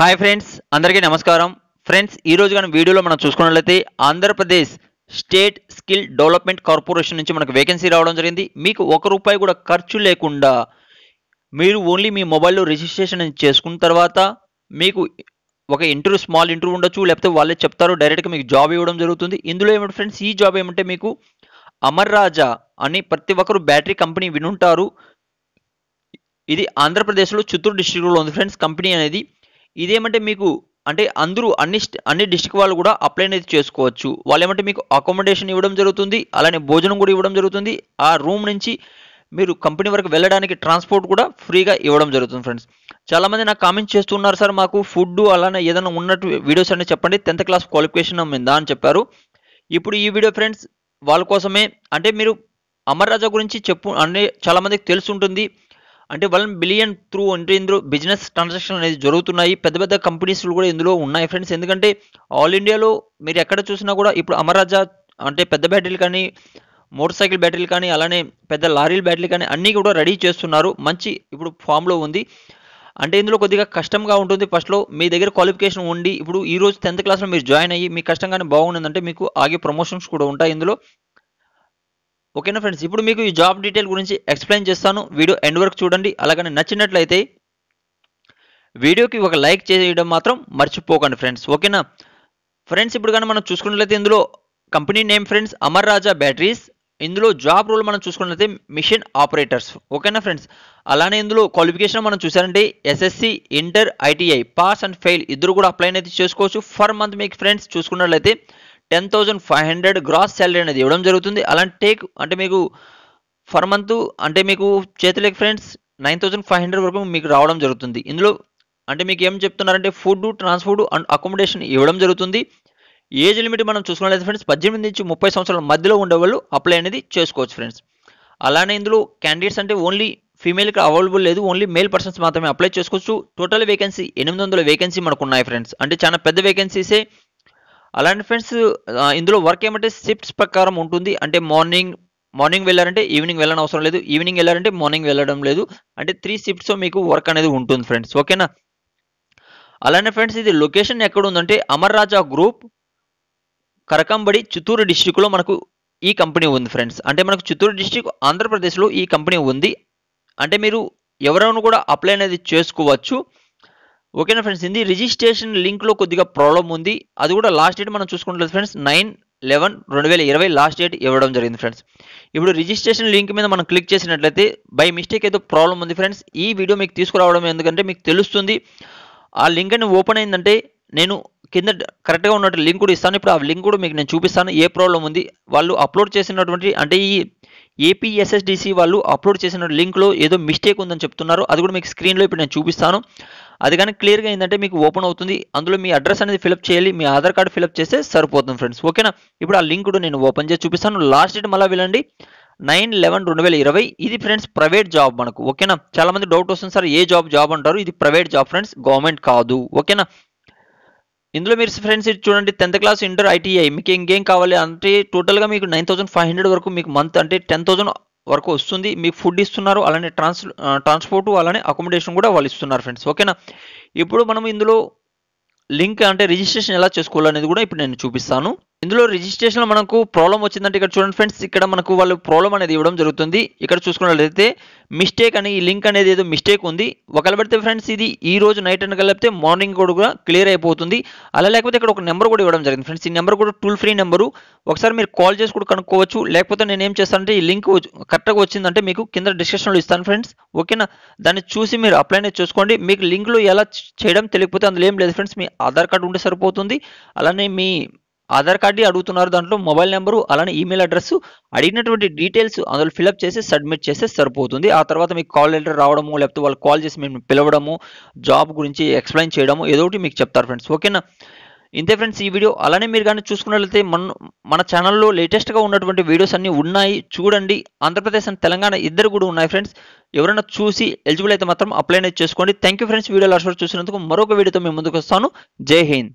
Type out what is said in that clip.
hi friends అందరికీ నమస్కారం friends ఈరోజు కానీ వీడియోలో మనం చూసుకున్నట్లయితే Andhra Pradesh state skill development corporation నుంచి మనకు వేకెన్సీ రావడం జరిగింది మీకు ఒక రూపాయి కూడా ఖర్చు లేకుండా మీరు ఓన్లీ మీ మొబైల్లో రిజిస్ట్రేషన్ చేసుకున్న తర్వాత మీకు ఒక ఇంటర్వ్యూ స్మాల్ ఇంటర్వ్యూ ఉండొచ్చు లేకపోతే వాళ్ళే చెప్తారు డైరెక్ట్గా మీకు జాబ్ ఇవ్వడం జరుగుతుంది ఇందులో ఏమంటే ఫ్రెండ్స్ ఈ జాబ్ ఏమంటే మీకు అమర్ రాజా అని ప్రతి ఒక్కరు బ్యాటరీ కంపెనీ వినుంటారు ఇది ఆంధ్రప్రదేశ్లో చిత్తూరు డిస్టిక్లో ఉంది ఫ్రెండ్స్ కంపెనీ అనేది ఇదేమంటే మీకు అంటే అందరూ అన్ని అన్ని డిస్టిక్ వాళ్ళు కూడా అప్లై అనేది చేసుకోవచ్చు వాళ్ళు ఏమంటే మీకు అకామిడేషన్ ఇవ్వడం జరుగుతుంది అలానే భోజనం కూడా ఇవ్వడం జరుగుతుంది ఆ రూమ్ నుంచి మీరు కంపెనీ వరకు వెళ్ళడానికి ట్రాన్స్పోర్ట్ కూడా ఫ్రీగా ఇవ్వడం జరుగుతుంది ఫ్రెండ్స్ చాలామంది నాకు కామెంట్స్ చేస్తున్నారు సార్ మాకు ఫుడ్ అలానే ఏదైనా ఉన్నట్టు వీడియోస్ అనేది చెప్పండి టెన్త్ క్లాస్ క్వాలిఫికేషన్ ఉందా అని చెప్పారు ఇప్పుడు ఈ వీడియో ఫ్రెండ్స్ వాళ్ళ కోసమే అంటే మీరు అమర్ రాజా గురించి చెప్పు అంటే చాలామందికి తెలుసుంటుంది అంటే వన్ బిలియన్ త్రూ అంటే ఇందులో బిజినెస్ ట్రాన్సాక్షన్ అనేది జరుగుతున్నాయి పెద్ద పెద్ద కంపెనీస్లు కూడా ఇందులో ఉన్నాయి ఫ్రెండ్స్ ఎందుకంటే ఆల్ ఇండియాలో మీరు ఎక్కడ చూసినా కూడా ఇప్పుడు అమరాజా అంటే పెద్ద బ్యాటరీలు కానీ మోటార్ సైకిల్ బ్యాటరీలు కానీ అలానే పెద్ద లారీల బ్యాటరీలు కానీ అన్నీ కూడా రెడీ చేస్తున్నారు మంచి ఇప్పుడు ఫామ్లో ఉంది అంటే ఇందులో కొద్దిగా కష్టంగా ఉంటుంది ఫస్ట్లో మీ దగ్గర క్వాలిఫికేషన్ ఉండి ఇప్పుడు ఈ రోజు టెన్త్ క్లాస్లో మీరు జాయిన్ అయ్యి మీ కష్టంగానే బాగుందంటే మీకు ఆగే ప్రమోషన్స్ కూడా ఉంటాయి ఇందులో ఓకేనా ఫ్రెండ్స్ ఇప్పుడు మీకు ఈ జాబ్ డీటెయిల్ గురించి ఎక్స్ప్లెయిన్ చేస్తాను వీడియో ఎండ్ వరకు చూడండి అలాగని నచ్చినట్లయితే వీడియోకి ఒక లైక్ చేయడం మాత్రం మర్చిపోకండి ఫ్రెండ్స్ ఓకేనా ఫ్రెండ్స్ ఇప్పుడు కానీ మనం చూసుకున్నట్లయితే ఇందులో company name friends Amar Raja batteries ఇందులో జాబ్ రోల్ మనం చూసుకున్నట్లయితే మిషన్ ఆపరేటర్స్ ఓకేనా ఫ్రెండ్స్ అలానే ఇందులో క్వాలిఫికేషన్ మనం చూసారంటే SSC inter ITI pass and fail ఇద్దరు కూడా అప్లై అయితే చేసుకోవచ్చు ఫర్ మంత్ మీకు ఫ్రెండ్స్ చూసుకున్నట్లయితే ten thousand five hundred gross salary అనేది ఇవ్వడం జరుగుతుంది అలాంటి టేక్ అంటే మీకు ఫర్ మంత్ అంటే మీకు చేతులకి friends nine thousand five hundred వరకు మీకు రావడం జరుగుతుంది ఇందులో అంటే మీకు ఏం చెప్తున్నారంటే ఫుడ్ ట్రాన్స్పోర్ట్ అండ్ అకామిడేషన్ ఇవ్వడం జరుగుతుంది ఏజ్ లిమిట్ మనం చూసుకున్నట్లయితే ఫ్రెండ్స్ పద్దెనిమిది నుంచి ముప్పై సంవత్సరాల మధ్యలో ఉండేవాళ్ళు అప్లై అనేది చేసుకోవచ్చు ఫ్రెండ్స్ అలానే ఇందులో క్యాండిడేట్స్ అంటే ఓన్లీ ఫీమేల్కి అవైలబుల్ లేదు ఓన్లీ మేల్ పర్సన్స్ మాత్రమే అప్లై చేసుకోవచ్చు టోటల్ వేకెన్సీ ఎనిమిది వందల వేకెన్సీ మనకు ఉన్నాయి ఫ్రెండ్స్ అంటే చాలా పెద్ద వేకెన్సీసే అలాంటి ఫ్రెండ్స్ ఇందులో వర్క్ ఏమంటే షిఫ్ట్స్ ప్రకారం ఉంటుంది అంటే మార్నింగ్ మార్నింగ్ వెళ్ళారంటే ఈవినింగ్ వెళ్ళడం అవసరం లేదు ఈవినింగ్ వెళ్ళారంటే మార్నింగ్ వెళ్ళడం లేదు అంటే త్రీ షిఫ్ట్స్ మీకు వర్క్ అనేది ఉంటుంది ఫ్రెండ్స్ ఓకేనా అలానే ఫ్రెండ్స్ ఇది లొకేషన్ ఎక్కడ ఉందంటే అమర్ రాజా గ్రూప్ కరకంబడి చిత్తూరు డిస్టిక్లో మనకు ఈ కంపెనీ ఉంది ఫ్రెండ్స్ అంటే మనకు చిత్తూరు డిస్టిక్ ఆంధ్రప్రదేశ్లో ఈ కంపెనీ ఉంది అంటే మీరు ఎవరైనా కూడా అప్లై అనేది చేసుకోవచ్చు ఓకేనా ఫ్రెండ్స్ ఇది రిజిస్ట్రేషన్ లింక్లో కొద్దిగా ప్రాబ్లం ఉంది అది కూడా లాస్ట్ డేట్ మనం చూసుకుంటలేదు ఫ్రెండ్స్ నైన్ లెవెన్ రెండు వేల ఇరవై లాస్ట్ డేట్ ఇవ్వడం జరిగింది ఫ్రెండ్స్ ఇప్పుడు రిజిస్ట్రేషన్ లింక్ మీద మనం క్లిక్ చేసినట్లయితే బై మిస్టేక్ ఏదో ప్రాబ్లం ఉంది ఫ్రెండ్స్ ఈ వీడియో మీకు తీసుకురావడం ఎందుకంటే మీకు తెలుస్తుంది ఆ లింక్ అని ఓపెన్ అయిందంటే నేను కింద కరెక్ట్గా ఉన్నట్టు లింక్ కూడా ఇస్తాను ఇప్పుడు ఆ లింక్ కూడా మీకు నేను చూపిస్తాను ఏ ప్రాబ్లం ఉంది వాళ్ళు అప్లోడ్ చేసినటువంటి అంటే ఈ ఏపీఎస్ఎస్డిసి వాళ్ళు అప్లోడ్ చేసిన లింక్లో ఏదో మిస్టేక్ ఉందని చెప్తున్నారు అది కూడా మీకు స్క్రీన్లో ఇప్పుడు నేను చూపిస్తాను అది కానీ క్లియర్గా ఏంటంటే మీకు ఓపెన్ అవుతుంది అందులో మీ అడ్రస్ అనేది ఫిలప్ చేయాలి మీ ఆధార్ కార్డు ఫిలప్ చేస్తే సరిపోతుంది ఫ్రెండ్స్ ఓకేనా ఇప్పుడు ఆ లింక్ కూడా నేను ఓపెన్ చేసి చూపిస్తాను లాస్ట్ డేట్ మళ్ళీ వెళ్ళండి నైన్ లెవెన్ రెండు వేల ఇరవై ఇది ఫ్రెండ్స్ ప్రైవేట్ జాబ్ మనకు ఓకేనా చాలా మంది డౌట్ వస్తుంది సార్ ఏ జాబ్ జాబ్ అంటారు ఇది ప్రైవేట్ జాబ్ ఫ్రెండ్స్ గవర్నమెంట్ కాదు ఓకేనా ఇందులో మీరు ఫ్రెండ్స్ ఇది చూడండి టెన్త్ క్లాస్ ఇంటర్ ఐటీఐ మీకు ఇంకేం కావాలి అంటే టోటల్గా మీకు నైన్ థౌసండ్ ఫైవ్ హండ్రెడ్ వరకు మీకు మంత్ అంటే టెన్ థౌసండ్ వరకు వస్తుంది మీకు ఫుడ్ ఇస్తున్నారు అలానే ట్రాన్స్ ట్రాన్స్పోర్టు అలానే అకామిడేషన్ కూడా వాళ్ళు ఇస్తున్నారు ఫ్రెండ్స్ ఓకేనా ఇప్పుడు మనం ఇందులో లింక్ అంటే రిజిస్ట్రేషన్ ఎలా చేసుకోవాలనేది కూడా ఇప్పుడు నేను చూపిస్తాను ఇందులో రిజిస్ట్రేషన్ మనకు ప్రాబ్లం వచ్చిందంటే ఇక్కడ చూడండి ఫ్రెండ్స్ ఇక్కడ మనకు వాళ్ళు ప్రాబ్లం అనేది ఇవ్వడం జరుగుతుంది ఇక్కడ చూసుకున్నట్లయితే మిస్టేక్ అని ఈ లింక్ అనేది ఏదో మిస్టేక్ ఉంది ఒకవేళ పెడితే ఫ్రెండ్స్ ఇది ఈ రోజు నైట్ అని కలిపితే మార్నింగ్ కూడా క్లియర్ అయిపోతుంది అలా లేకపోతే ఇక్కడ ఒక నెంబర్ కూడా ఇవ్వడం జరిగింది ఫ్రెండ్స్ ఈ నెంబర్ కూడా టూల్ ఫ్రీ నెంబరు ఒకసారి మీరు కాల్ చేసి కూడా కనుక్కోవచ్చు లేకపోతే నేను ఏం చేస్తానంటే ఈ లింక్ కరెక్ట్గా వచ్చిందంటే మీకు కింద డిస్క్రిప్షన్లో ఇస్తాను ఫ్రెండ్స్ ఓకేనా దాన్ని చూసి మీరు అప్లై అనేది చూసుకోండి మీకు లింక్లో ఎలా చేయడం తెలియకపోతే అందులో ఏం లేదు ఫ్రెండ్స్ మీ ఆధార్ కార్డు ఉంటే సరిపోతుంది అలానే మీ ఆధార్ కార్డ్ని అడుగుతున్నారు దాంట్లో మొబైల్ నెంబరు అలానే ఈమెయిల్ అడ్రస్ అడిగినటువంటి డీటెయిల్స్ అందులో ఫిలప్ చేసి సబ్మిట్ చేస్తే సరిపోతుంది ఆ తర్వాత మీకు కాల్ లెటర్ రావడము లేకపోతే వాళ్ళు కాల్ చేసి మేము పిలవడము జాబ్ గురించి ఎక్స్ప్లెయిన్ చేయడము ఏదో ఒకటి మీకు చెప్తారు ఫ్రెండ్స్ ఓకేనా ఇంతే ఫ్రెండ్స్ ఈ వీడియో అలానే మీరు కానీ చూసుకున్నట్లయితే మన మన ఛానల్లో లేటెస్ట్గా ఉన్నటువంటి వీడియోస్ అన్నీ ఉన్నాయి చూడండి ఆంధ్రప్రదేశ్ అండ్ తెలంగాణ ఇద్దరు కూడా ఉన్నాయి ఫ్రెండ్స్ ఎవరైనా చూసి ఎలిజిబుల్ అయితే మాత్రం అప్లై చేసుకోండి thank you friends video last చూసినందుకు మరొక వీడియోతో మేము ముందుకు వస్తాను జై హింద్